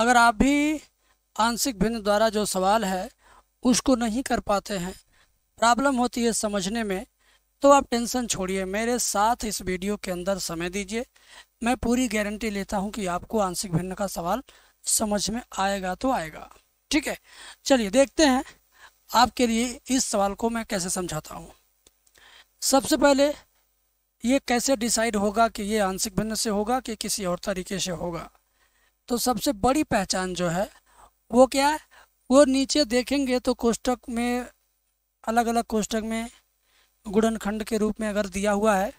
अगर आप भी आंशिक भिन्न द्वारा जो सवाल है उसको नहीं कर पाते हैं प्रॉब्लम होती है समझने में तो आप टेंशन छोड़िए मेरे साथ इस वीडियो के अंदर समय दीजिए मैं पूरी गारंटी लेता हूं कि आपको आंशिक भिन्न का सवाल समझ में आएगा तो आएगा ठीक है चलिए देखते हैं आपके लिए इस सवाल को मैं कैसे समझाता हूँ सबसे पहले ये कैसे डिसाइड होगा कि ये आंशिक भिन्न से होगा कि किसी और तरीके से होगा तो सबसे बड़ी पहचान जो है वो क्या है वो नीचे देखेंगे तो कोष्टक में अलग अलग कोष्टक में गुणनखंड के रूप में अगर दिया हुआ है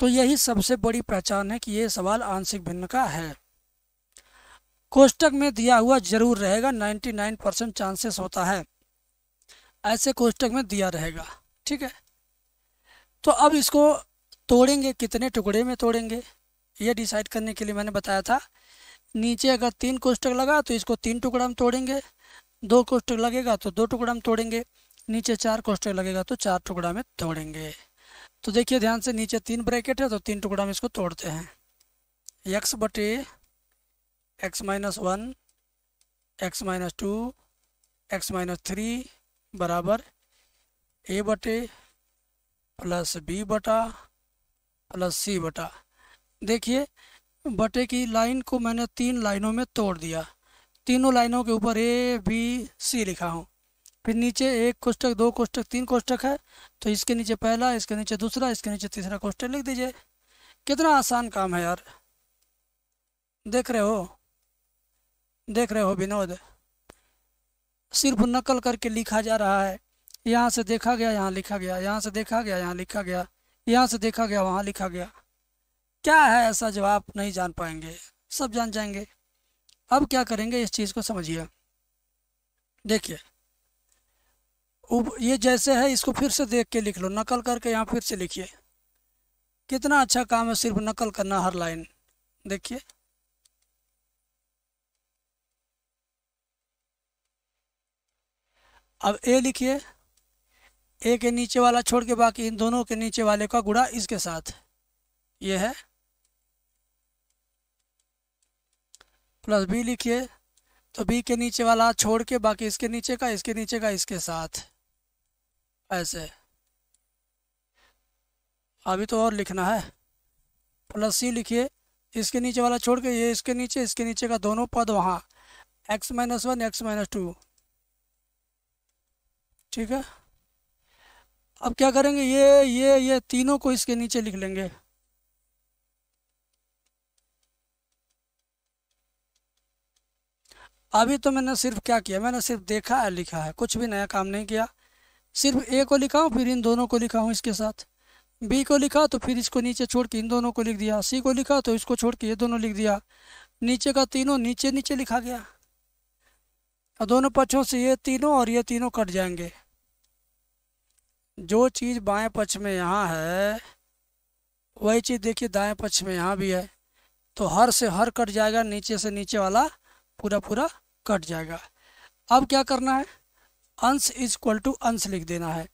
तो यही सबसे बड़ी पहचान है कि ये सवाल आंशिक भिन्न का है कोष्टक में दिया हुआ जरूर रहेगा 99 परसेंट चांसेस होता है ऐसे कोष्टक में दिया रहेगा ठीक है तो अब इसको तोड़ेंगे कितने टुकड़े में तोड़ेंगे ये डिसाइड करने के लिए मैंने बताया था नीचे अगर तीन कोष्टक लगा तो इसको तीन टुकड़ा में तोड़ेंगे दो कोष्टक लगेगा तो दो टुकड़ा में तोड़ेंगे नीचे चार कोष्टक लगेगा तो चार टुकड़ा में तोड़ेंगे तो देखिए ध्यान से नीचे तीन ब्रैकेट है तो तीन टुकड़ा में इसको तोड़ते हैं एक्स बटे x minus one X minus two x minus three बराबर ए बटे प्लस बी बटा प्लस सी बटा देखिए बटे की लाइन को मैंने तीन लाइनों में तोड़ दिया तीनों लाइनों के ऊपर ए बी सी लिखा हूँ फिर नीचे एक कोष्टक दो कोष्टक तीन कोष्टक है तो इसके नीचे पहला इसके नीचे दूसरा इसके नीचे तीसरा कोष्टक लिख दीजिए कितना आसान काम है यार देख रहे हो देख रहे हो विनोद सिर्फ नकल करके लिखा जा रहा है यहाँ से देखा गया यहाँ लिखा गया यहाँ से देखा गया यहाँ लिखा गया यहाँ से देखा गया वहाँ लिखा गया क्या है ऐसा जवाब आप नहीं जान पाएंगे सब जान जाएंगे अब क्या करेंगे इस चीज़ को समझिए देखिए ये जैसे है इसको फिर से देख के लिख लो नकल करके यहाँ फिर से लिखिए कितना अच्छा काम है सिर्फ नकल करना हर लाइन देखिए अब ए लिखिए ए के नीचे वाला छोड़ के बाकी इन दोनों के नीचे वाले का गुड़ा इसके साथ ये है प्लस बी लिखिए तो बी के नीचे वाला छोड़ के बाकी इसके नीचे का इसके नीचे का इसके साथ ऐसे अभी तो और लिखना है प्लस सी लिखिए इसके नीचे वाला छोड़ के ये इसके नीचे इसके नीचे का दोनों पद वहाँ X minus one X minus two ठीक है अब क्या करेंगे ये ये ये तीनों को इसके नीचे लिख लेंगे अभी तो मैंने सिर्फ क्या किया मैंने सिर्फ देखा है लिखा है कुछ भी नया काम नहीं किया सिर्फ ए को लिखा हूँ फिर इन दोनों को लिखा हूँ इसके साथ बी को लिखा तो फिर इसको नीचे छोड़ के इन दोनों को लिख दिया सी को लिखा तो इसको छोड़ के ये दोनों लिख दिया नीचे का तीनों नीचे नीचे लिखा गया और दोनों पक्षों से ये तीनों और ये तीनों कट जाएंगे जो चीज़ बाएं पक्ष में यहाँ है वही चीज़ देखिए दाएं पक्ष में यहाँ भी है तो हर से हर कट जाएगा नीचे से नीचे वाला पूरा पूरा कट जाएगा अब क्या करना है अंश इज इक्वल टू अंश लिख देना है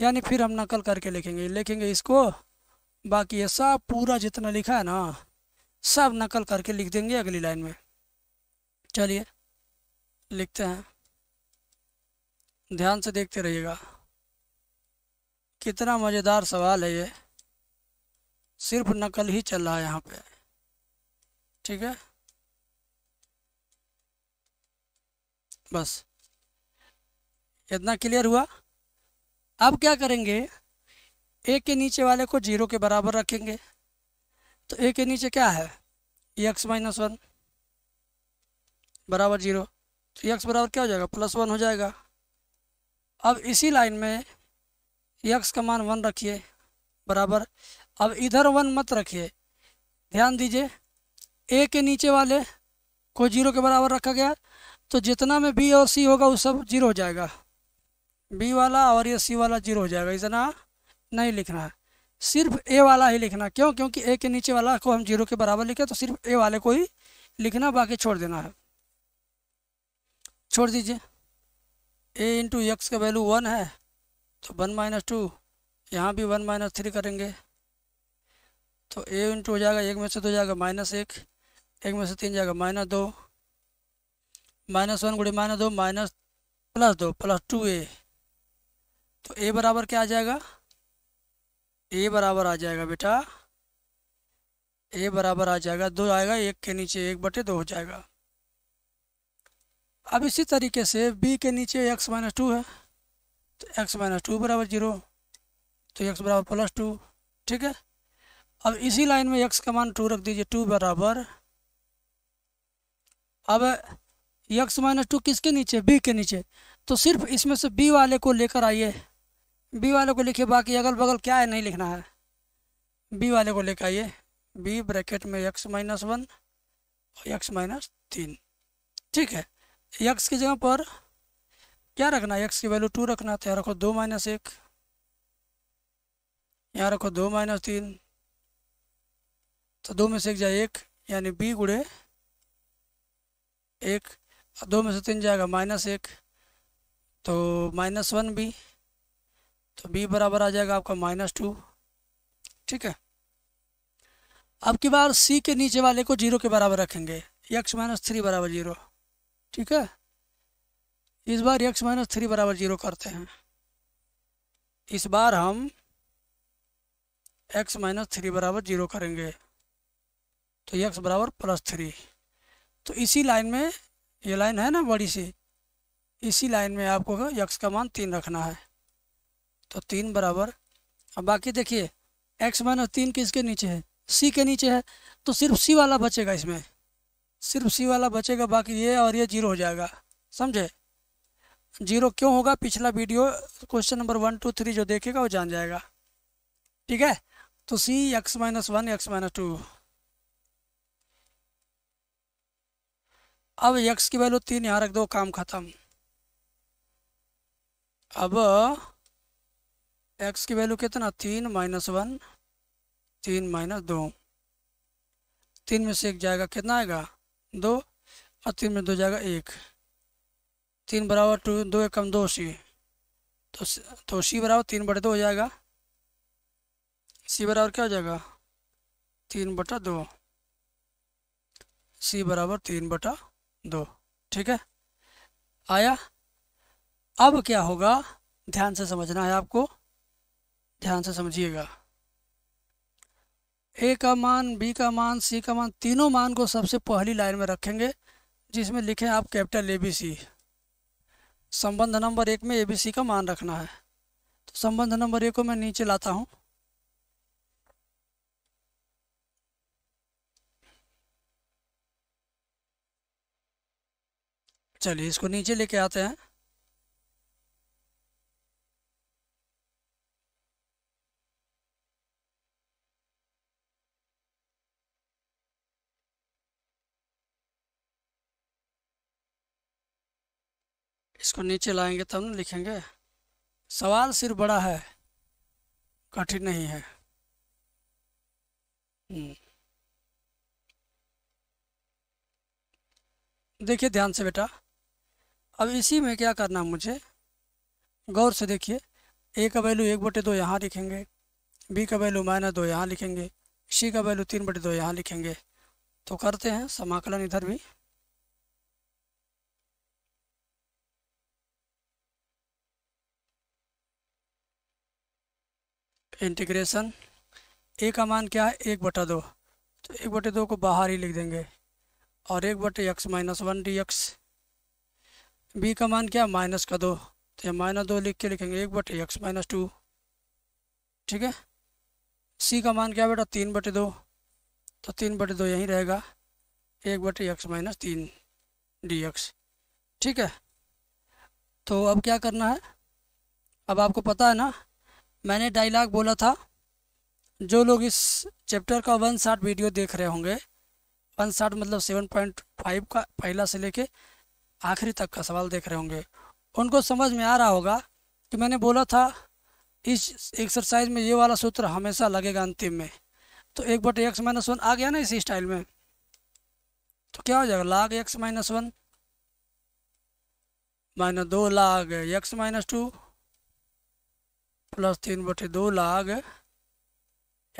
यानी फिर हम नकल करके लिखेंगे लिखेंगे इसको बाकी ये सब पूरा जितना लिखा है ना सब नकल करके लिख देंगे अगली लाइन में चलिए लिखते हैं ध्यान से देखते रहिएगा कितना मज़ेदार सवाल है ये सिर्फ नकल ही चल रहा है यहाँ पे ठीक है बस इतना क्लियर हुआ अब क्या करेंगे ए के नीचे वाले को जीरो के बराबर रखेंगे तो ए के नीचे क्या है एक्स माइनस वन बराबर जीरो तो एक्स बराबर क्या हो जाएगा प्लस वन हो जाएगा अब इसी लाइन में एक्स का मान वन रखिए बराबर अब इधर वन मत रखिए ध्यान दीजिए ए के नीचे वाले को जीरो के बराबर रखा गया तो जितना में बी और सी होगा वो सब जीरो हो जाएगा बी वाला और ये सी वाला जीरो हो जाएगा इतना नहीं लिखना है सिर्फ ए वाला ही लिखना क्यों क्योंकि ए के नीचे वाला को हम जीरो के बराबर लिखे तो सिर्फ ए वाले को ही लिखना बाकी छोड़ देना है छोड़ दीजिए ए इंटू एक्स का वैल्यू वन है तो वन माइनस टू यहाँ भी वन माइनस थ्री करेंगे तो ए इंटू हो जाएगा एक में से दो जाएगा माइनस एक एक में से तीन जाएगा माइनस दो माइनस वन गुड़े माइनस दो माइनस प्लस दो प्लस टू ए तो ए बराबर क्या आ जाएगा ए बराबर आ जाएगा बेटा ए बराबर आ जाएगा दो आएगा एक के नीचे एक बटे दो हो जाएगा अब इसी तरीके से बी के नीचे एक्स माइनस टू है तो एक्स माइनस टू बराबर जीरो तो एक्स बराबर प्लस टू ठीक है अब इसी लाइन में एक्स का मान टू रख दीजिए टू बराबर अब यक्स माइनस टू किसके नीचे बी के नीचे तो सिर्फ इसमें से बी वाले को लेकर आइए बी वाले को लिखिए बाकी अगल बगल क्या है नहीं लिखना है बी वाले को लेकर आइए बी ब्रैकेट में यक्स माइनस वन और यक्स माइनस तीन ठीक है यक्स की जगह पर क्या रखना है यक्स की वैल्यू टू रखना तो यहाँ रखो दो माइनस एक यहाँ रखो दो माइनस तीन तो दो में से एक जाए एक यानी बी गुड़े एक दो में से तीन जाएगा माइनस एक तो माइनस वन बी तो बी बराबर आ जाएगा आपका माइनस टू ठीक है अब की बार सी के नीचे वाले को जीरो के बराबर रखेंगे यक्स माइनस थ्री बराबर जीरो ठीक है इस बार यक्स माइनस थ्री बराबर जीरो करते हैं इस बार हम एक्स माइनस थ्री बराबर जीरो करेंगे तो यक्स बराबर प्लस थ्री तो इसी लाइन में ये लाइन है ना बड़ी सी इसी लाइन में आपको यक्स का मान तीन रखना है तो तीन बराबर अब बाकी देखिए एक्स माइनस तीन किसके नीचे है सी के नीचे है तो सिर्फ सी वाला बचेगा इसमें सिर्फ सी वाला बचेगा बाकी ये और ये जीरो हो जाएगा समझे जीरो क्यों होगा पिछला video question number one two three जो देखेगा वो जान जाएगा ठीक है तो C X minus one X minus two अब यक्स की वैल्यू तीन यहाँ रख दो काम खत्म अब एक्स की वैल्यू कितना तीन माइनस वन तीन माइनस दो तीन में से एक जाएगा कितना आएगा दो और तीन में दो जाएगा एक तीन बराबर टू दो एक कम दो सी तो तो सी बराबर तीन बटे दो हो जाएगा सी बराबर क्या हो जाएगा तीन बटा दो सी बराबर तीन बटा दो ठीक है आया अब क्या होगा ध्यान से समझना है आपको ध्यान से समझिएगा ए का मान बी का मान सी का मान तीनों मान को सबसे पहली लाइन में रखेंगे जिसमें लिखें आप कैपिटल ए बी सी संबंध नंबर एक में ए बी सी का मान रखना है तो संबंध नंबर एक को मैं नीचे लाता हूँ चलिए इसको नीचे लेके आते हैं इसको नीचे लाएंगे तब तो ना लिखेंगे सवाल सिर्फ बड़ा है कठिन नहीं है हम्म। देखिए ध्यान से बेटा अब इसी में क्या करना मुझे गौर से देखिए ए का वैल्यू एक बटे दो यहाँ लिखेंगे बी का वैल्यू माइनस दो यहाँ लिखेंगे सी का वैल्यू तीन बटे दो यहाँ लिखेंगे तो करते हैं समाकलन इधर भी इंटीग्रेशन ए का मान क्या है एक बटा दो तो एक बटे दो को बाहर ही लिख देंगे और एक बटे x minus one D x B का मान क्या माइनस का दो तो ये माइनस दो लिख के लिखेंगे एक बटे एक्स माइनस टू ठीक है सी का मान क्या बेटा तीन बटे दो तो तीन बटे दो यहीं रहेगा एक बटे एक्स माइनस तीन डी एक्स ठीक है तो अब क्या करना है अब आपको पता है ना मैंने डायलॉग बोला था जो लोग इस चैप्टर का वन साठ वीडियो देख रहे होंगे वन साठ मतलब सेवन पॉइंट फाइव का पहला से लेके आखिरी तक का सवाल देख रहे होंगे उनको समझ में आ रहा होगा कि मैंने बोला था इस एक्सरसाइज में ये वाला सूत्र हमेशा लगेगा अंतिम में तो एक बटे एक्स माइनस वन आ गया ना इसी स्टाइल में तो क्या हो जाएगा लाग एक्स माइनस वन माइनस दो log x minus two plus तीन बटे दो log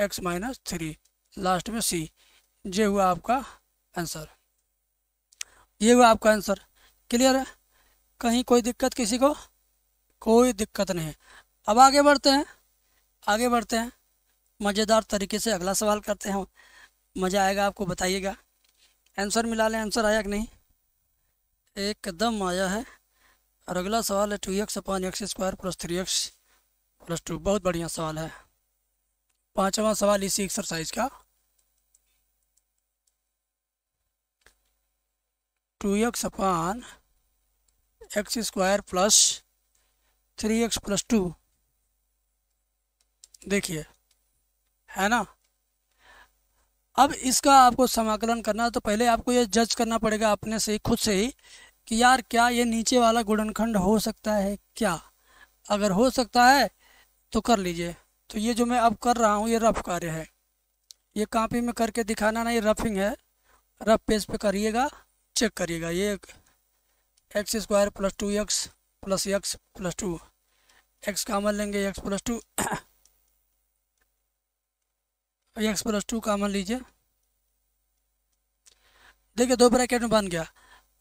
x minus three last में सी ये हुआ आपका आंसर ये हुआ आपका आंसर क्लियर है कहीं कोई दिक्कत किसी को कोई दिक्कत नहीं अब आगे बढ़ते हैं आगे बढ़ते हैं मज़ेदार तरीके से अगला सवाल करते हैं मज़ा आएगा आपको बताइएगा आंसर मिला लें आंसर आया कि नहीं एकदम आया है और अगला सवाल है two X upon X square plus three X plus two बहुत बढ़िया सवाल है पांचवा सवाल इसी एक्सरसाइज का two X upon X square plus three X plus two देखिए है ना अब इसका आपको समाकलन करना तो पहले आपको ये जज करना पड़ेगा अपने से ही खुद से ही कि यार क्या ये नीचे वाला गुणनखंड हो सकता है क्या अगर हो सकता है तो कर लीजिए तो ये जो मैं अब कर रहा हूँ ये रफ कार्य है ये कापी में करके दिखाना ना ये रफिंग है रफ पेज पे करिएगा चेक करिएगा ये X square plus two X plus X plus two X common लेंगे X plus two X plus two common लीजिए देखिए दो ब्रैकेट में बन गया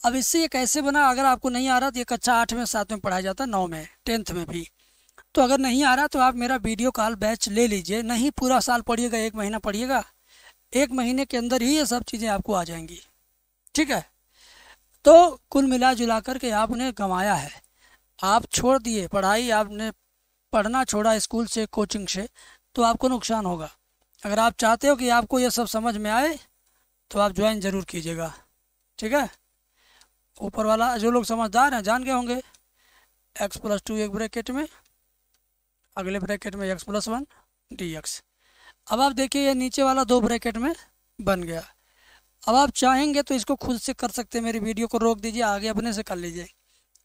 अब इससे ये कैसे बना अगर आपको नहीं आ रहा तो ये कच्चा आठ में सात में पढ़ाया जाता है नौ में टेंथ में भी तो अगर नहीं आ रहा तो आप मेरा वीडियो कॉल बैच ले लीजिए नहीं पूरा साल पढ़िएगा एक महीना पढ़िएगा एक महीने के अंदर ही ये सब चीज़ें आपको आ जाएंगी ठीक है तो कुल मिला जुला करके आपने कमाया है आप छोड़ दिए पढ़ाई आपने पढ़ना छोड़ा स्कूल से कोचिंग से तो आपको नुकसान होगा अगर आप चाहते हो कि आपको यह सब समझ में आए तो आप ज्वाइन ज़रूर कीजिएगा ठीक है ऊपर वाला जो लोग समझदार हैं जान गए होंगे एक्स प्लस टू एक ब्रैकेट में अगले ब्रैकेट में X plus one D X अब आप देखिए ये नीचे वाला दो ब्रैकेट में बन गया अब आप चाहेंगे तो इसको खुद से कर सकते हैं मेरी वीडियो को रोक दीजिए आगे अपने से कर लीजिए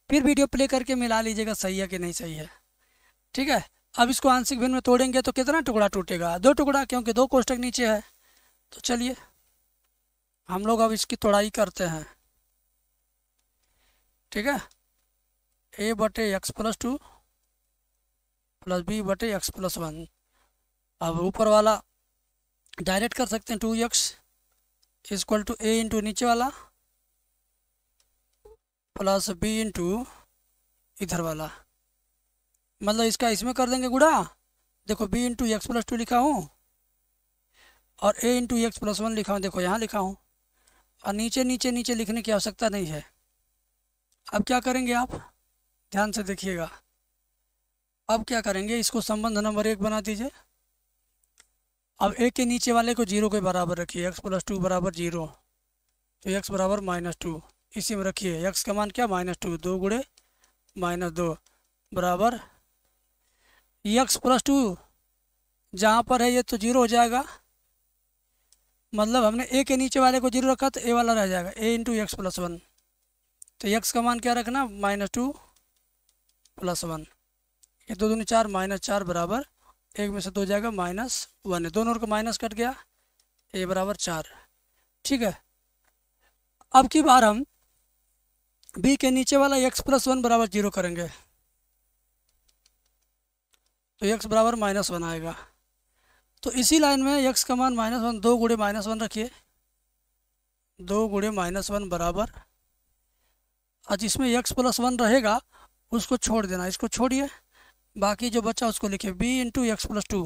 फिर वीडियो प्ले करके मिला लीजिएगा सही है कि नहीं सही है ठीक है अब इसको आंशिक भिन्न में तोड़ेंगे तो कितना टुकड़ा टूटेगा दो टुकड़ा क्योंकि दो कोष्टक नीचे है तो चलिए हम लोग अब इसकी तोड़ाई करते हैं ठीक है ए बटे X plus two plus B बटे एक्स प्लस वन अब ऊपर वाला डायरेक्ट कर सकते हैं two X is equal to A into नीचे वाला प्लस बी इंटू इधर वाला मतलब इसका इसमें कर देंगे गुड़ा देखो B into X plus two लिखा हूँ और A into X plus one लिखा हूँ देखो यहाँ लिखा हूँ और नीचे नीचे नीचे लिखने की आवश्यकता नहीं है अब क्या करेंगे आप ध्यान से देखिएगा अब क्या करेंगे इसको संबंध नंबर एक बना दीजिए अब एक के नीचे वाले को जीरो के बराबर रखिए एक्स प्लस टू बराबर जीरो तो एक्स बराबर माइनस टू इसी में रखिए एक्स का मान क्या माइनस टू दो गुड़े माइनस दो बराबर एक्स प्लस टू जहाँ पर है ये तो जीरो हो जाएगा मतलब हमने ए के नीचे वाले को जीरो रखा तो ए वाला रह जाएगा A into X plus one तो एक्स का मान क्या रखना माइनस टू प्लस वन ये दो दूनी चार माइनस चार बराबर एक में से दो जाएगा माइनस वन है दोनों का माइनस कट गया ए बराबर चार ठीक है अब की बार हम बी के नीचे वाला एक्स प्लस वन बराबर जीरो करेंगे तो एक्स बराबर माइनस वन आएगा तो इसी लाइन में एक्स का मान माइनस वन दो गुड़े माइनस वन रखिए दो गुड़े माइनस वन बराबर और जिसमें एक्स प्लस वन रहेगा उसको छोड़ देना इसको छोड़िए बाकी जो बच्चा उसको लिखे B into X plus two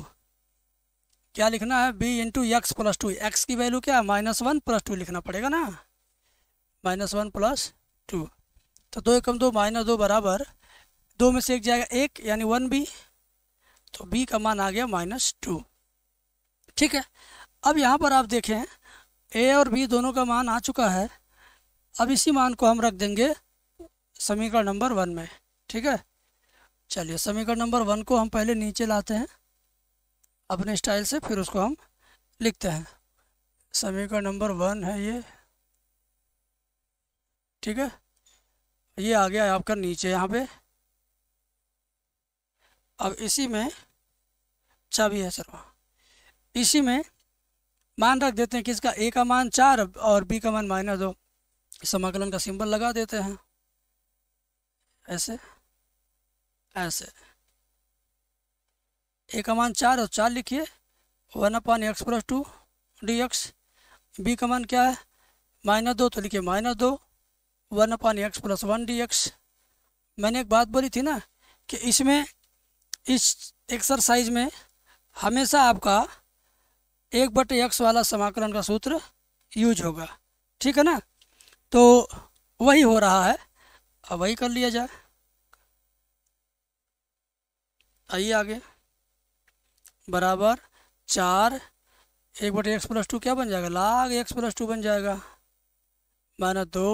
क्या लिखना है B into X plus two X की वैल्यू क्या है माइनस वन प्लस टू लिखना पड़ेगा ना माइनस वन प्लस टू तो दो एकम दो माइनस दो बराबर दो में से एक जाएगा एक यानी वन बी तो बी का मान आ गया माइनस टू ठीक है अब यहाँ पर आप देखें ए और बी दोनों का मान आ चुका है अब इसी मान को हम रख देंगे समीकरण नंबर वन में ठीक है चलिए समीकरण नंबर वन को हम पहले नीचे लाते हैं अपने स्टाइल से फिर उसको हम लिखते हैं समीकरण नंबर वन है ये ठीक है ये आ गया है आपका नीचे यहाँ पे अब इसी में चाबी है सर वहाँ इसी में मान रख देते हैं कि इसका ए का मान चार और बी का मान माइनस दो समाकलन का सिंबल लगा देते हैं ऐसे ऐसे एक का मान चार और चार लिखिए one upon X plus two D x B का मान क्या है माइनस दो तो लिखिए माइनस दो one upon X plus one D X मैंने एक बात बोली थी ना कि इसमें इस एक्सरसाइज में हमेशा आपका एक बटे एक्स वाला समाकलन का सूत्र यूज होगा ठीक है ना तो वही हो रहा है अब वही कर लिया जाए आइए आगे बराबर चार एक बटे एक्स प्लस टू क्या बन जाएगा लाग एक्स प्लस टू बन जाएगा माइनस दो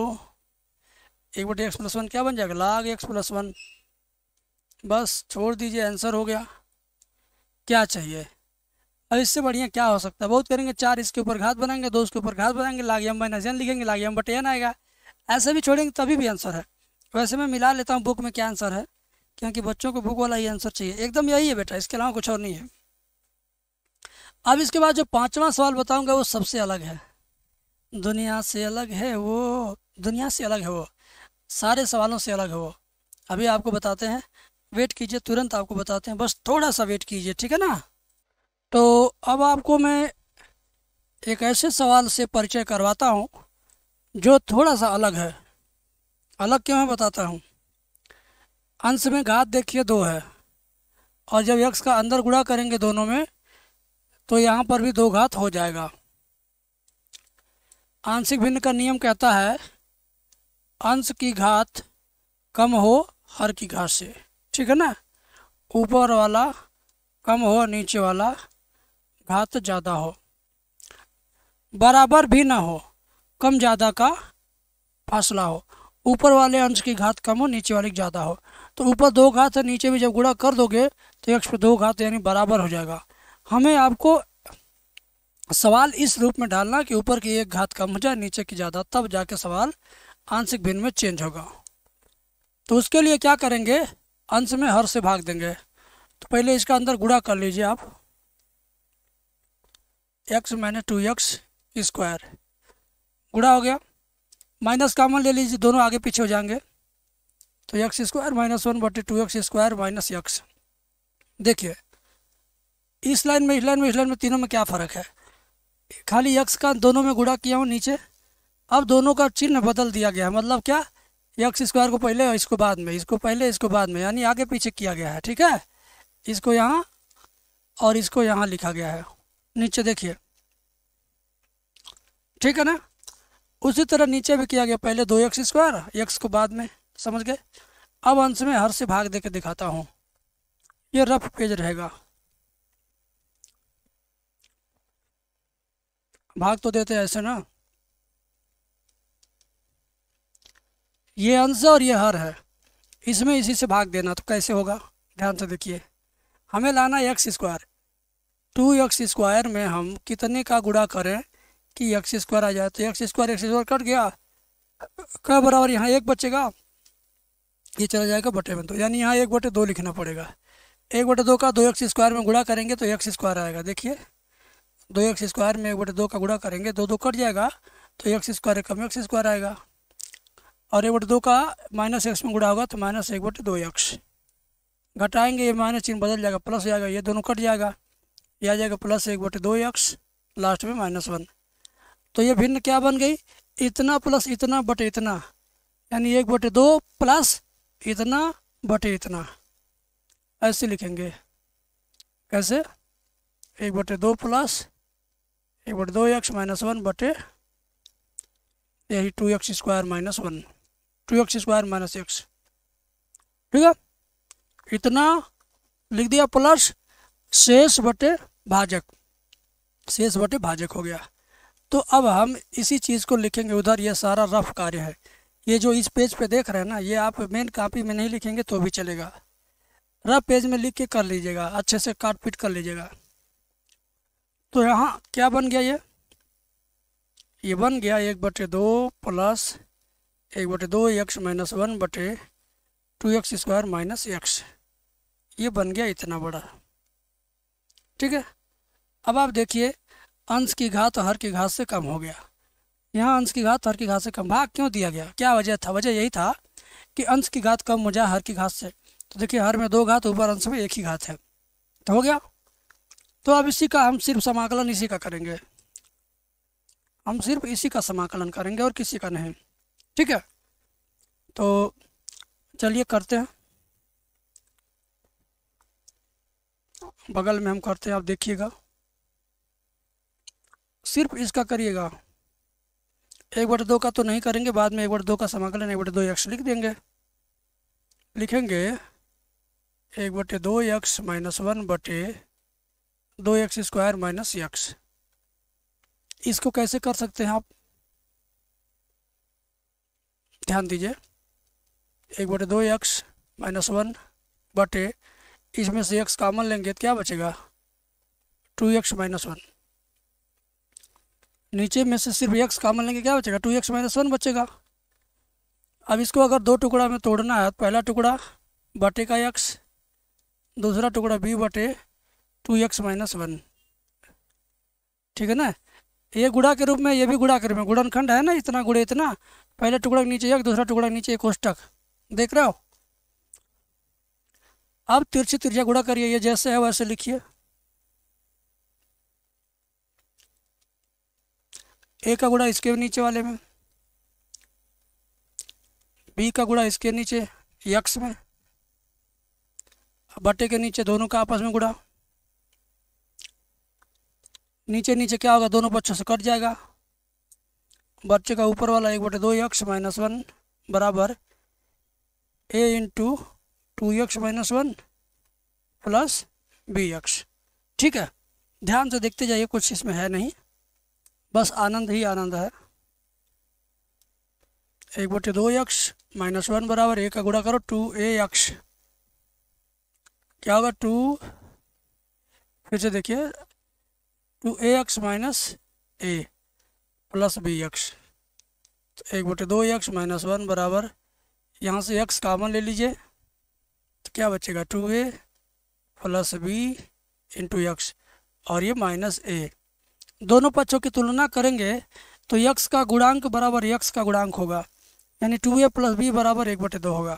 एक बटे एक्स प्लस वन क्या बन जाएगा लाग एक्स प्लस वन बस छोड़ दीजिए आंसर हो गया क्या चाहिए अब इससे बढ़िया क्या हो सकता है बहुत करेंगे चार इसके ऊपर घात बनाएंगे दो इसके ऊपर घात बनाएंगे लाग एम माइनस एन लिखेंगे लाग एम बटे एन आएगा ऐसे भी छोड़ेंगे तभी भी आंसर है वैसे मैं मिला लेता हूँ बुक में क्या आंसर है क्योंकि बच्चों को भूख वाला ही आंसर चाहिए एकदम यही है बेटा इसके अलावा कुछ और नहीं है अब इसके बाद जो पांचवा सवाल बताऊंगा वो सबसे अलग है दुनिया से अलग है वो दुनिया से अलग है वो सारे सवालों से अलग है वो अभी आपको बताते हैं वेट कीजिए तुरंत आपको बताते हैं बस थोड़ा सा वेट कीजिए ठीक है ना तो अब आपको मैं एक ऐसे सवाल से परिचय करवाता हूँ जो थोड़ा सा अलग है अलग क्यों है बताता हूँ अंश में घात देखिए दो है और जब यक्ष का अंदर गुड़ा करेंगे दोनों में तो यहाँ पर भी दो घात हो जाएगा आंशिक भिन्न का नियम कहता है अंश की घात कम हो हर की घात से ठीक है ना ऊपर वाला कम हो नीचे वाला घात ज़्यादा हो बराबर भी ना हो कम ज़्यादा का फासला हो ऊपर वाले अंश की घात कम हो नीचे वाले की ज़्यादा हो तो ऊपर दो घात है नीचे भी जब गुणा कर दोगे तो एक्स पे दो घात यानी बराबर हो जाएगा हमें आपको सवाल इस रूप में डालना कि ऊपर की एक घात कम हो जाए नीचे की ज़्यादा तब जाके सवाल आंशिक भिन्न में चेंज होगा तो उसके लिए क्या करेंगे अंश में हर से भाग देंगे तो पहले इसका अंदर गुड़ा कर लीजिए आप X minus two x square गुड़ा हो गया माइनस कामन ले लीजिए दोनों आगे पीछे हो जाएंगे तो एक्स स्क्वायर माइनस वन बटे two x square minus X देखिए इस लाइन में इस लाइन में इस लाइन में तीनों में क्या फ़र्क है खाली एक्स का दोनों में गुड़ा किया हूँ नीचे अब दोनों का चिन्ह बदल दिया गया मतलब क्या एक्स स्क्वायर को पहले और इसको बाद में इसको पहले इसको बाद में यानी आगे पीछे किया गया है ठीक है इसको यहाँ और इसको यहाँ लिखा गया है नीचे देखिए ठीक है ना उसी तरह नीचे भी किया गया पहले दो एक्स स्क्वायर एक्स को बाद में समझ गए अब अंश में हर से भाग देकर दिखाता हूँ ये रफ पेज रहेगा भाग तो देते ऐसे ना ये अंश और ये हर है इसमें इसी से भाग देना तो कैसे होगा ध्यान से देखिए हमें लाना X square two x square में हम कितने का गुड़ा करें कि एक्स स्क्वायर आ जाए तो X square X square cut गया क्या बराबर यहाँ एक बचेगा ये चला जाएगा बटे में दो तो यानी यहाँ एक बटे दो लिखना पड़ेगा एक बटे दो का दो एक्स स्क्वायर में गुड़ा करेंगे तो एक्स स्क्वायर आएगा देखिए दो एक्स स्क्वायर में एक बटे दो का गुड़ा करेंगे दो दो कट जाएगा तो एक्स स्क्वायर कम एक्स स्क्वायर आएगा और एक बटे दो का माइनस एक्स में गुड़ा होगा तो माइनस एक बटे दो एक्स घटाएंगे ये माइनस चिन्ह बदल जाएगा प्लस हो जाएगा ये दोनों कट जाएगा ये आ जाएगा प्लस एक बटे दो एक्स लास्ट में माइनस वन तो ये भिन्न क्या बन गई इतना प्लस इतना बटे इतना यानी एक बटे दो प्लस इतना बटे इतना ऐसे लिखेंगे कैसे एक बटे दो प्लस एक बटे दो एक्स माइनस वन बटे यही two x square minus one two x square minus x ठीक है इतना लिख दिया प्लस शेष बटे भाजक शेष बटे भाजक हो गया तो अब हम इसी चीज़ को लिखेंगे उधर यह सारा रफ कार्य है ये जो इस पेज पे देख रहे हैं ना ये आप मेन कापी में नहीं लिखेंगे तो भी चलेगा रफ पेज में लिख के कर लीजिएगा अच्छे से काट पीट कर लीजिएगा तो यहाँ क्या बन गया ये ये बन गया एक बटे दो प्लस एक बटे दो एक्स माइनस वन बटे two x square minus x ये बन गया इतना बड़ा ठीक है अब आप देखिए अंश की घात हर की घात से कम हो गया यहाँ अंश की घात हर की घात से कम भाग क्यों दिया गया क्या वजह था वजह यही था कि अंश की घात कम हो जाए हर की घात से तो देखिए हर में दो घात ऊपर अंश में एक ही घात है तो हो गया तो अब इसी का हम सिर्फ समाकलन इसी का करेंगे हम सिर्फ इसी का समाकलन करेंगे और किसी का नहीं ठीक है तो चलिए करते हैं बगल में हम करते हैं आप देखिएगा सिर्फ इसका करिएगा एक बटे तो दो का तो नहीं करेंगे बाद में एक बटे दो का समाकलन एक बटे दो यक्ष लिख देंगे लिखेंगे एक बटे दो यक्ष माइनस वन बटे दो एक्स स्क्वायर माइनस यक्ष इसको कैसे कर सकते हैं आप ध्यान दीजिए एक बटे दो यक्ष माइनस वन बटे इसमें से यक्ष कामन लेंगे तो क्या बचेगा टू यक्ष माइनस वन नीचे में से सिर्फ एक्स कामन लेंगे क्या बचेगा टू एक्स माइनस वन बचेगा अब इसको अगर दो टुकड़ा में तोड़ना है तो पहला टुकड़ा बटे का एक्स दूसरा टुकड़ा बी बटे टू एक्स माइनस वन ठीक है ना ये गुड़ा के रूप में ये भी गुड़ा के रूप में गुड़नखंड है ना इतना गुड़े इतना पहला टुकड़ा नीचे एक दूसरा टुकड़ा नीचे एक कोष्टक देख रहे हो अब तिरछी तिरछा गुड़ा करिए ये जैसे है वैसे लिखिए ए का गुड़ा इसके नीचे वाले में बी का गुड़ा इसके नीचे यक्स में बटे के नीचे दोनों का आपस में गुड़ा नीचे नीचे क्या होगा दोनों पक्षों से कट जाएगा बच्चे का ऊपर वाला एक बटे दो यक्स माइनस वन बराबर a into two x minus one plus b x ठीक है ध्यान से देखते जाइए कुछ इसमें है नहीं बस आनंद ही आनंद है एक बटे दो यक्ष माइनस वन बराबर एक का गुड़ा करो टू ए यक्ष क्या होगा टू फिर से देखिए टू ए यक्ष माइनस ए प्लस बी यक्ष तो एक बटे दो यक्ष माइनस वन बराबर यहाँ से यक्ष कामन ले लीजिए तो क्या बचेगा two a plus b into x और ये माइनस ए दोनों पक्षों की तुलना करेंगे तो यक्स का गुणांक बराबर यक्स का गुणांक होगा यानी टू ए प्लस बी बराबर एक बटे दो होगा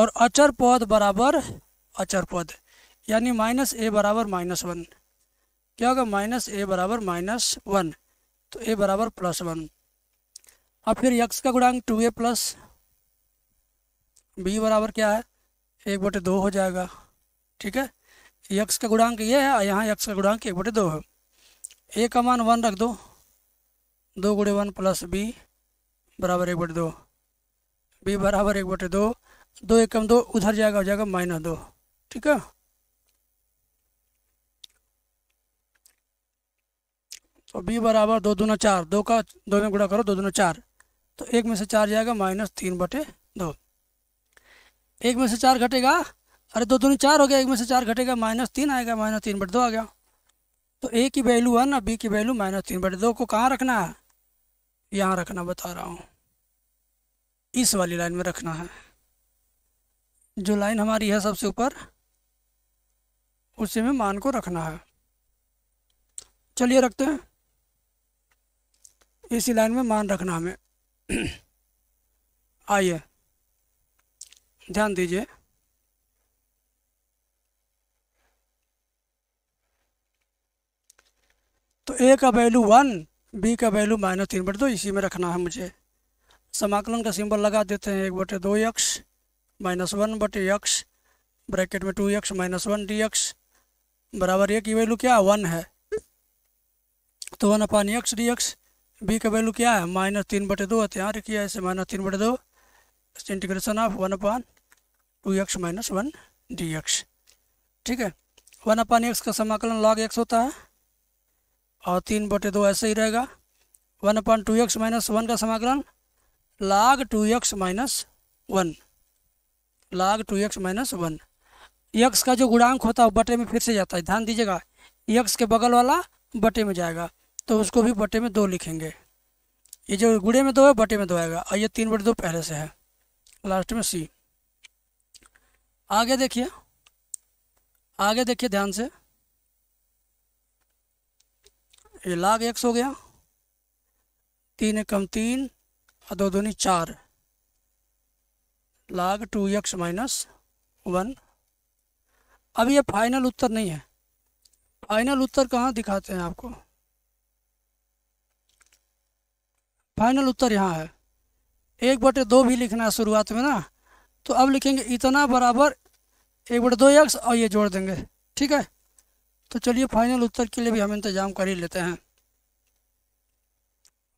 और अचर पद बराबर अचर पद यानी माइनस ए बराबर माइनस वन क्या होगा माइनस ए बराबर माइनस वन तो ए बराबर प्लस वन और फिर यक्स का गुणांक टू ए प्लस बी बराबर क्या है एक बटे दो हो जाएगा ठीक है यक्स का गुणांक ये है और यहाँ यक्स का गुणांक एक बटे दो है ए का मान वन रख दो दो गुड़े वन प्लस बी बराबर एक बटे दो बी बराबर एक बटे दो दो एक कम दो उधर जाएगा हो जाएगा माइनस दो ठीक है तो बी बराबर दो दूना चार दो का दो में गुड़ा करो दो दूना चार तो एक में से चार जाएगा माइनस तीन बटे दो एक में से चार घटेगा अरे दो दूनी चार हो गया एक में से चार घटेगा माइनस तीन आएगा माइनस तीन बटे दो आ गया तो ए की वैल्यू वन और बी की वैल्यू माइनस तीन बटे दो को कहाँ रखना है यहाँ रखना बता रहा हूँ इस वाली लाइन में रखना है जो लाइन हमारी है सबसे ऊपर उसी में मान को रखना है चलिए रखते हैं इसी लाइन में मान रखना हमें आइए ध्यान दीजिए ए का वैल्यू वन बी का वैल्यू माइनस तीन बटे दो इसी में रखना है मुझे समाकलन का सिंबल लगा देते हैं एक बटे दो यक्स माइनस वन बटे यक्स ब्रैकेट में two x minus one D x बराबर ए की वैल्यू क्या वन है तो one upon x d x B का वैल्यू क्या है माइनस तीन बटे दो है यहाँ रखिए ऐसे माइनस तीन बटे दो integration of one upon two x minus one D x ठीक है वन अपान एक्स का समाकलन लॉग एक्स होता है और तीन बटे दो ऐसे ही रहेगा one upon two x minus one का समाकलन log two x minus one log two x minus one x का जो गुणांक होता है वो बटे में फिर से जाता है ध्यान दीजिएगा यक्स के बगल वाला बटे में जाएगा तो उसको भी बटे में दो लिखेंगे ये जो गुड़े में दो है बटे में दो आएगा और ये तीन बटे दो पहले से है लास्ट में सी आगे देखिए आगे देखिए ध्यान से ये लाख एक्स हो गया तीन एकम तीन और दो दूनी चार log two x minus one अब ये फाइनल उत्तर नहीं है फाइनल उत्तर कहाँ दिखाते हैं आपको फाइनल उत्तर यहाँ है एक बटे दो भी लिखना है शुरुआत में ना तो अब लिखेंगे इतना बराबर एक बटे दो एक्स और ये जोड़ देंगे ठीक है तो चलिए फाइनल उत्तर के लिए भी हम इंतज़ाम कर ही लेते हैं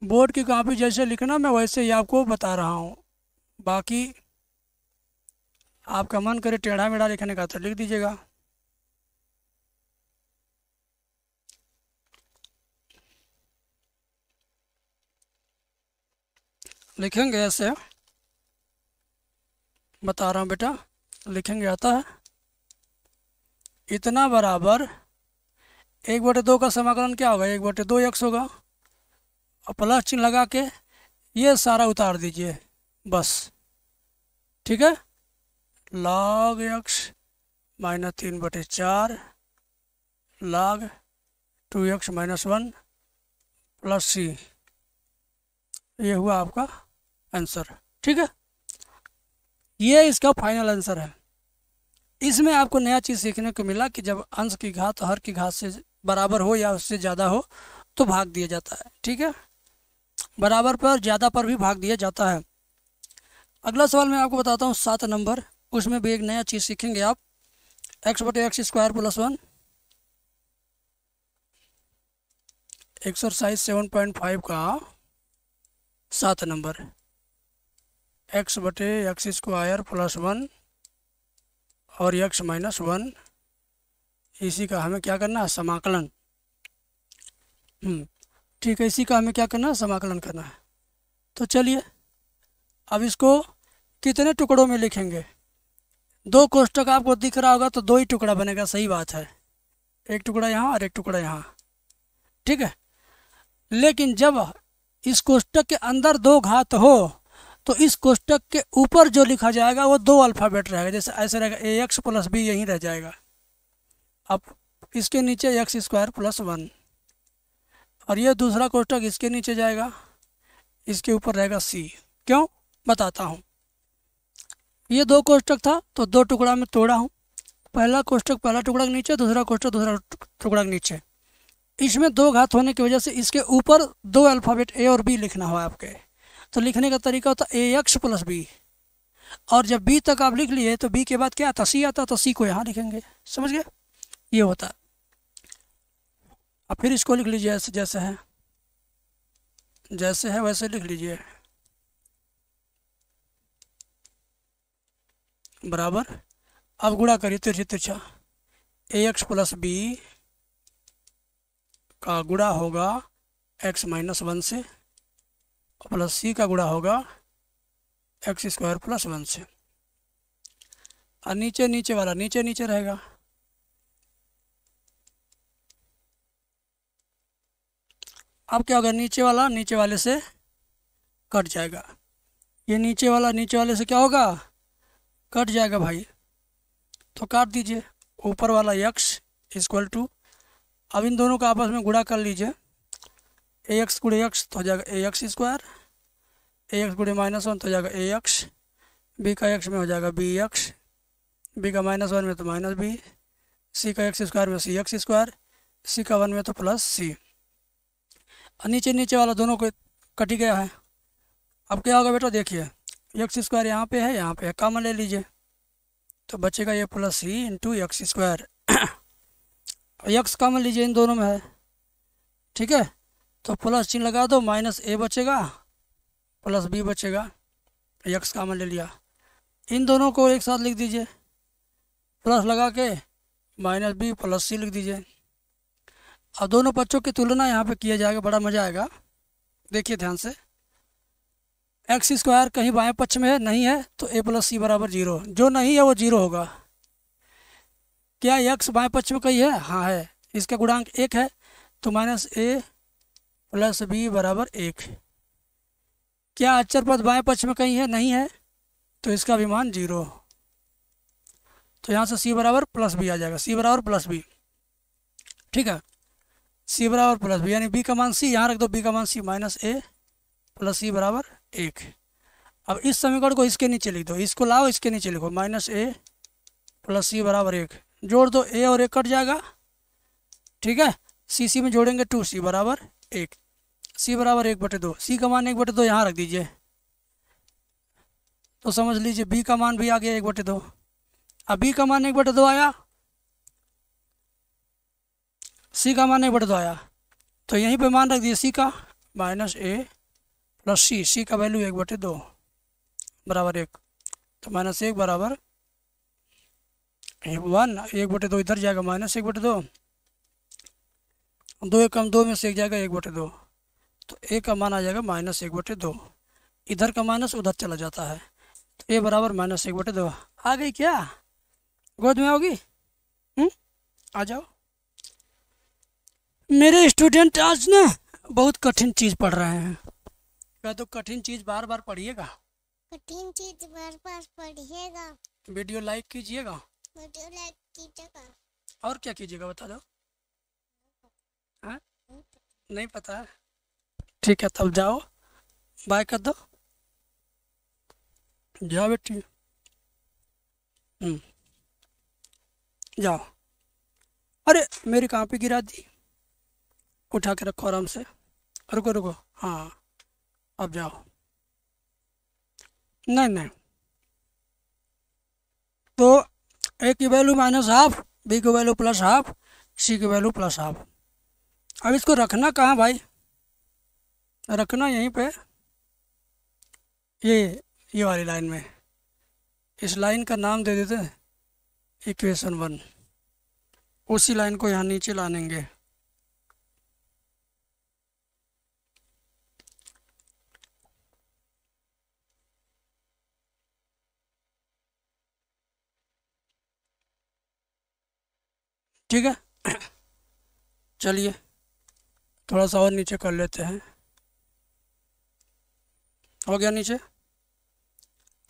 बोर्ड की कॉपी जैसे लिखना मैं वैसे ही आपको बता रहा हूँ बाकी आपका मन करे टेढ़ा मेढ़ा लिखने का तो लिख दीजिएगा लिखेंगे ऐसे बता रहा हूँ बेटा लिखेंगे आता है इतना बराबर एक बटे दो का समाकलन क्या होगा एक बटे दो एक्स होगा और प्लस चिन्ह लगा के ये सारा उतार दीजिए बस ठीक है लॉग एक्स माइनस तीन बटे चार log two x minus one plus c ये हुआ आपका आंसर ठीक है ये इसका फाइनल आंसर है इसमें आपको नया चीज़ सीखने को मिला कि जब अंश की घात हर की घात से बराबर हो या उससे ज़्यादा हो तो भाग दिया जाता है ठीक है बराबर पर ज़्यादा पर भी भाग दिया जाता है अगला सवाल मैं आपको बताता हूँ सात नंबर उसमें भी एक नया चीज़ सीखेंगे आप एक्स बटे x square plus one exercise seven point five का सात नंबर एक्स बटे एक्स स्क्वायर प्लस वन और एक्स माइनस वन इसी का हमें क्या करना है समाकलन हम्म, ठीक है इसी का हमें क्या करना है समाकलन करना है तो चलिए अब इसको कितने टुकड़ों में लिखेंगे दो कोष्टक आपको दिख रहा होगा तो दो ही टुकड़ा बनेगा सही बात है एक टुकड़ा यहाँ और एक टुकड़ा यहाँ ठीक है लेकिन जब इस कोष्टक के अंदर दो घात हो तो इस कोष्टक के ऊपर जो लिखा जाएगा वो दो अल्फ़ाबेट रहेगा जैसे ऐसे रहेगा ए एक्स प्लस बी यहीं रह जाएगा अब इसके नीचे एक्स स्क्वायर प्लस वन और ये दूसरा कोष्टक इसके नीचे जाएगा इसके ऊपर रहेगा सी क्यों बताता हूँ ये दो कोष्टक था तो दो टुकड़ा में तोड़ा हूँ पहला कोष्टक पहला टुकड़ा के नीचे दूसरा कोष्टक दूसरा टुकड़ा के नीचे इसमें दो घात होने की वजह से इसके ऊपर दो अल्फ़ाबेट ए और बी लिखना हुआ आपके तो लिखने का तरीका होता ए एक्स प्लस बी और जब बी तक आप लिख लिए तो बी के बाद क्या आता सी आता तो सी को यहाँ लिखेंगे समझ गए ये होता है अब फिर इसको लिख लीजिए ऐसे जैसे है जैसे है वैसे लिख लीजिए बराबर अब गुड़ा करिए तिरछा तिरछा ए एक्स प्लस बी का गुड़ा होगा एक्स माइनस वन से और प्लस सी का गुड़ा होगा एक्स स्क्वायर प्लस वन से और नीचे नीचे वाला नीचे नीचे रहेगा अब क्या होगा नीचे वाला नीचे वाले से कट जाएगा ये नीचे वाला नीचे वाले से क्या होगा कट जाएगा भाई तो काट दीजिए ऊपर वाला यक्स इक्वल टू अब इन दोनों का आपस में गुड़ा कर लीजिए ए एक्स गुड़े यक्ष तो हो जाएगा a x square a x गुड़े माइनस वन तो हो जाएगा ए एक्स बी का एक्स में हो जाएगा बी एक्स बी का माइनस वन में तो माइनस बी सी का एक्स स्क्वायर में सी एक्स स्क्वायर सी का वन में तो प्लस सी नीचे नीचे वाला दोनों को कटी गया है अब क्या होगा बेटा देखिए एक्स स्क्वायर यहाँ पे है यहाँ पे है काम ले लीजिए तो बचेगा ये प्लस ही into x square x common लीजिए इन दोनों में है ठीक है तो प्लस चिन्ह लगा दो माइनस ए बचेगा प्लस बी बचेगा एक्स कामन ले लिया इन दोनों को एक साथ लिख दीजिए प्लस लगा के माइनस बी प्लस सी लिख दीजिए और दोनों बच्चों की तुलना यहाँ पे किया जाएगा बड़ा मज़ा आएगा देखिए ध्यान से एक्स स्क्वायर कहीं बाएं पक्ष में है नहीं है तो ए प्लस सी बराबर जीरो जो नहीं है वो जीरो होगा क्या एक्स बाएं पक्ष में कहीं है हाँ है इसका गुणांक एक है तो माइनस ए प्लस बी बराबर एक क्या अच्छर पद बाएं पक्ष में कहीं है नहीं है तो इसका अभिमान जीरो तो यहाँ से सी बराबर प्लस बी आ जाएगा सी बराबर प्लस बी ठीक है सी बराबर प्लस बी यानी बी का मान सी यहाँ रख दो बी का मान सी माइनस ए प्लस सी बराबर एक अब इस समीकरण को इसके नीचे लिख दो इसको लाओ इसके नीचे लिखो माइनस ए प्लस सी बराबर एक जोड़ दो ए और एक कट जाएगा ठीक है सी सी में जोड़ेंगे टू सी बराबर एक सी बराबर एक बटे दो सी का मान एक बटे दो यहाँ रख दीजिए तो समझ लीजिए बी का मान भी आ गया एक बटे दो अब बी का मान एक बटे दो आया सी का मान एक बढ़ दो आया तो यहीं पे मान रख दिए सी का माइनस ए प्लस सी सी का वैल्यू एक बटे दो बराबर एक तो माइनस एक बराबर वन एक बटे दो इधर जाएगा माइनस एक बटे दो दो एक कम दो में से एक जाएगा एक बटे दो तो ए का मान आ जाएगा माइनस एक बटे दो इधर का माइनस उधर चला जाता है तो ए बराबर माइनस एक बटे दो आ गई क्या गोद में होगी हम्म? आ जाओ मेरे स्टूडेंट आज ना बहुत कठिन चीज पढ़ रहे हैं क्या तो कठिन चीज बार बार पढ़िएगा कठिन चीज बार बार पढ़िएगा वीडियो लाइक कीजिएगा वीडियो लाइक कीजिएगा और क्या कीजिएगा बता दो हाँ नहीं पता ठीक है तब जाओ बाय कर दो जाओ बेटी हम्म। जाओ अरे मेरी कॉपी गिरा दी उठा के रखो आराम से रुको रुको हाँ अब जाओ नहीं नहीं तो ए की वैल्यू माइनस हाफ बी की वैल्यू प्लस हाफ सी की वैल्यू प्लस हाफ अब इसको रखना कहाँ भाई रखना यहीं पे ये ये वाली लाइन में इस लाइन का नाम दे देते इक्वेशन वन उसी लाइन को यहाँ नीचे लानेंगे ठीक है चलिए थोड़ा सा और नीचे कर लेते हैं हो गया नीचे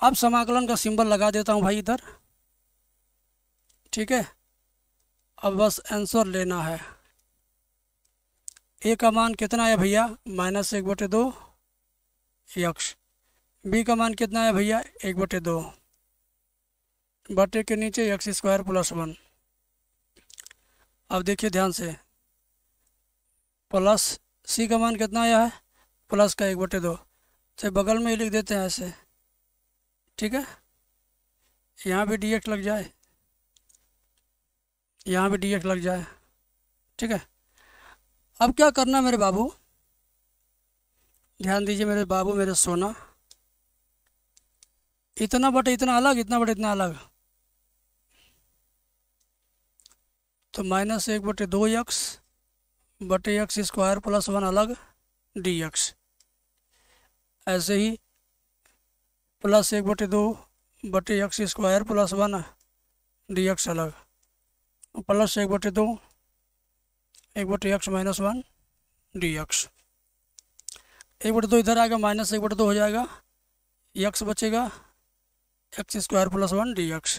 अब समाकलन का सिंबल लगा देता हूँ भाई इधर ठीक है अब बस आंसर लेना है ए का मान कितना है भैया माइनस एक बटे दो यक्ष बी का मान कितना है भैया एक बटे दो बटे के नीचे यक्स स्क्वायर प्लस वन अब देखिए ध्यान से प्लस सी का मान कितना आया है प्लस का एक बटे दो तो बगल में ही लिख देते हैं ऐसे ठीक है यहाँ भी डी लग जाए यहाँ भी डी लग जाए ठीक है अब क्या करना मेरे बाबू ध्यान दीजिए मेरे बाबू मेरे सोना इतना बटे इतना अलग इतना बटे इतना अलग तो माइनस एक बटे दो यक्स बटे यक्स स्क्वायर प्लस वन अलग डी एक्स ऐसे ही प्लस एक बटे दो बटे x square plus one D x अलग प्लस एक बटे दो एक बटे x minus one D x एक बटे दो इधर आएगा माइनस एक बटे दो हो जाएगा एक्स बचेगा x square plus one D x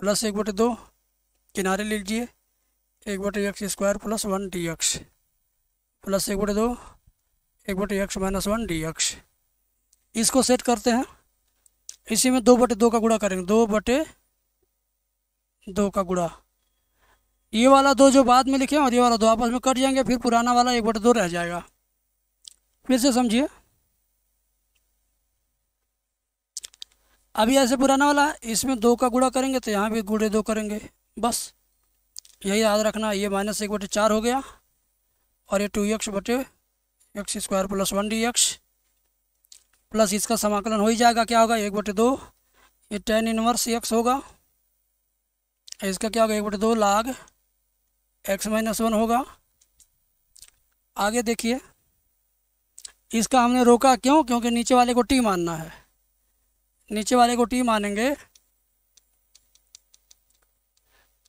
plus एक बटे दो किनारे लीजिए एक बटे x square plus one D x plus एक बटे दो एक बटे x minus one D x इसको सेट करते हैं इसी में दो बटे दो का गुड़ा करेंगे दो बटे दो का गुड़ा ये वाला दो जो बाद में लिखे और ये वाला दो आपस में कट जाएंगे फिर पुराना वाला एक बटे दो रह जाएगा फिर से समझिए अभी ऐसे पुराना वाला इसमें दो का गुड़ा करेंगे तो यहाँ भी गुड़े दो करेंगे बस यही याद रखना ये माइनस एक बटे चार हो गया और ये टू एक्स बटे x square plus one D x plus इसका समाकलन हो ही जाएगा क्या होगा एक बटे दो ये टेन इनवर्स एक्स होगा इसका क्या होगा एक बटे दो लाग एक्स माइनस वन होगा आगे देखिए इसका हमने रोका क्यों क्योंकि नीचे वाले को टी मानना है नीचे वाले को टी मानेंगे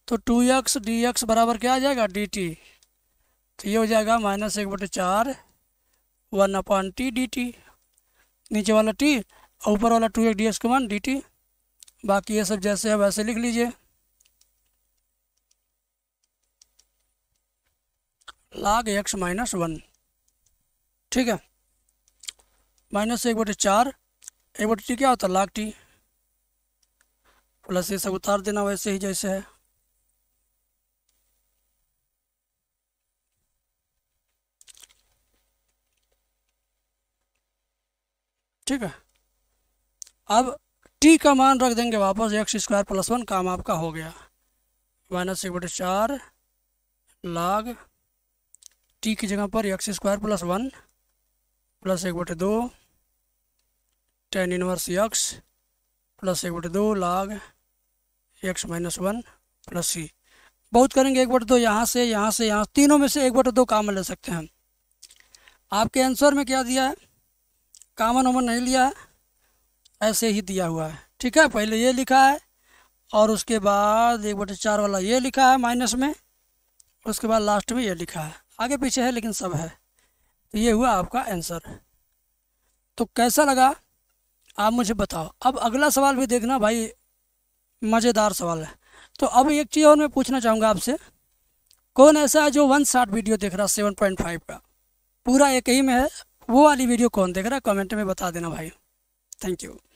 तो टू एक्स डी एक्स बराबर क्या आ जाएगा डी टी तो ये हो जाएगा माइनस एक बटे चार one upon t d t नीचे वाला टी और ऊपर वाला टू एक डी एक्स को वन डी टी बाकी ये सब जैसे है वैसे लिख लीजिए लाग एक्स माइनस वन ठीक है माइनस एक बटे चार एक बटे टी क्या होता है लाग टी प्लस ये सब उतार देना वैसे ही जैसे है ठीक है अब टी का मान रख देंगे वापस एक्स स्क्वायर प्लस वन काम आपका हो गया माइनस एक बटे चार लाग टी की जगह पर x square plus one plus एक बटे दो टेन इनवर्स एक्स प्लस एक बटे दो log x minus one plus c बहुत करेंगे एक बटे दो यहाँ से यहाँ से यहाँ तीनों में से एक बटे दो काम ले सकते हैं आपके आंसर में क्या दिया है कामन ओमन नहीं लिया है ऐसे ही दिया हुआ है ठीक है पहले ये लिखा है और उसके बाद एक बटे चार वाला ये लिखा है माइनस में उसके बाद लास्ट में ये लिखा है आगे पीछे है लेकिन सब है तो ये हुआ आपका आंसर तो कैसा लगा आप मुझे बताओ अब अगला सवाल भी देखना भाई मज़ेदार सवाल है तो अब एक चीज़ और मैं पूछना चाहूँगा आपसे कौन ऐसा है जो वन शार्ट वीडियो देख रहा है सेवन पॉइंट फाइव का पूरा एक ही में है वो वाली वीडियो कौन देख रहा है कमेंट में बता देना भाई थैंक यू